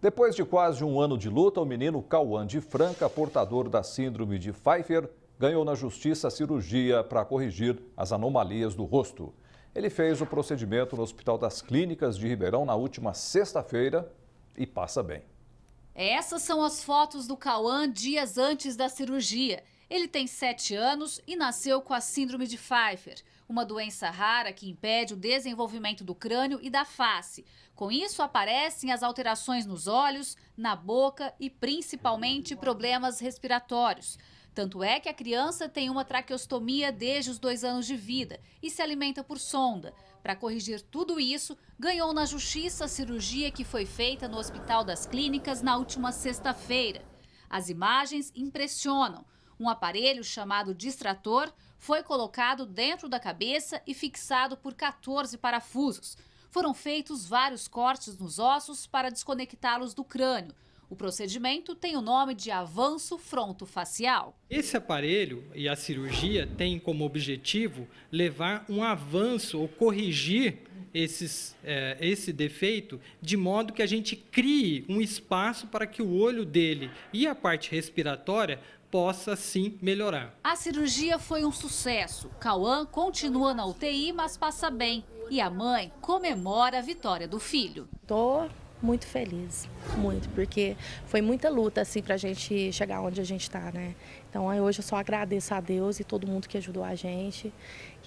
Depois de quase um ano de luta, o menino Cauã de Franca, portador da síndrome de Pfeiffer, ganhou na justiça a cirurgia para corrigir as anomalias do rosto. Ele fez o procedimento no Hospital das Clínicas de Ribeirão na última sexta-feira e passa bem. Essas são as fotos do Cauã dias antes da cirurgia. Ele tem 7 anos e nasceu com a síndrome de Pfeiffer uma doença rara que impede o desenvolvimento do crânio e da face. Com isso, aparecem as alterações nos olhos, na boca e principalmente problemas respiratórios. Tanto é que a criança tem uma traqueostomia desde os dois anos de vida e se alimenta por sonda. Para corrigir tudo isso, ganhou na justiça a cirurgia que foi feita no Hospital das Clínicas na última sexta-feira. As imagens impressionam. Um aparelho chamado distrator foi colocado dentro da cabeça e fixado por 14 parafusos. Foram feitos vários cortes nos ossos para desconectá-los do crânio. O procedimento tem o nome de avanço frontofacial. Esse aparelho e a cirurgia têm como objetivo levar um avanço ou corrigir esses, é, esse defeito de modo que a gente crie um espaço para que o olho dele e a parte respiratória possa sim melhorar. A cirurgia foi um sucesso. Cauã continua na UTI, mas passa bem. E a mãe comemora a vitória do filho. Tô muito feliz, muito, porque foi muita luta assim a gente chegar onde a gente está, né? Então hoje eu só agradeço a Deus e todo mundo que ajudou a gente.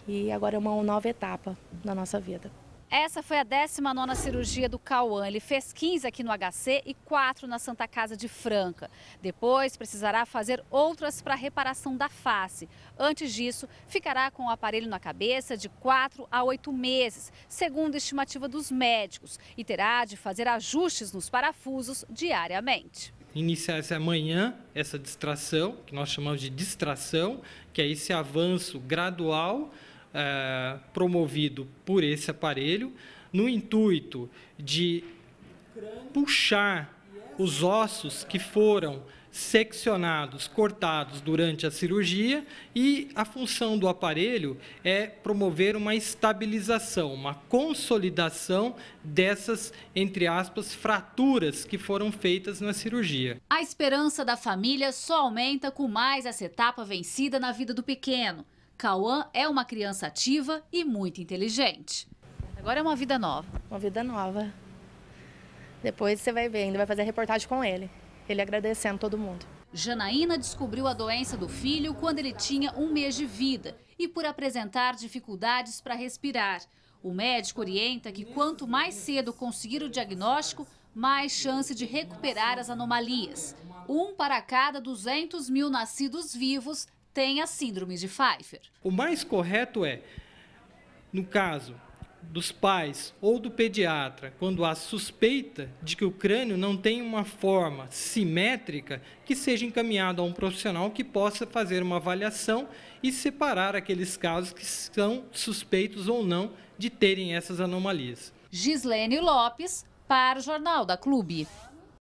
E agora é uma nova etapa na nossa vida. Essa foi a 19ª cirurgia do Cauã. Ele fez 15 aqui no HC e 4 na Santa Casa de Franca. Depois precisará fazer outras para reparação da face. Antes disso, ficará com o aparelho na cabeça de 4 a 8 meses, segundo a estimativa dos médicos, e terá de fazer ajustes nos parafusos diariamente iniciar se amanhã essa distração, que nós chamamos de distração, que é esse avanço gradual é, promovido por esse aparelho, no intuito de puxar os ossos que foram seccionados, cortados durante a cirurgia, e a função do aparelho é promover uma estabilização, uma consolidação dessas, entre aspas, fraturas que foram feitas na cirurgia. A esperança da família só aumenta com mais essa etapa vencida na vida do pequeno. Cauã é uma criança ativa e muito inteligente. Agora é uma vida nova. Uma vida nova. Depois você vai ver, ainda vai fazer reportagem com ele. Ele agradecendo todo mundo. Janaína descobriu a doença do filho quando ele tinha um mês de vida e por apresentar dificuldades para respirar. O médico orienta que quanto mais cedo conseguir o diagnóstico, mais chance de recuperar as anomalias. Um para cada 200 mil nascidos vivos tem a síndrome de Pfeiffer. O mais correto é, no caso dos pais ou do pediatra, quando há suspeita de que o crânio não tem uma forma simétrica, que seja encaminhado a um profissional que possa fazer uma avaliação e separar aqueles casos que são suspeitos ou não de terem essas anomalias. Gislene Lopes, para o Jornal da Clube.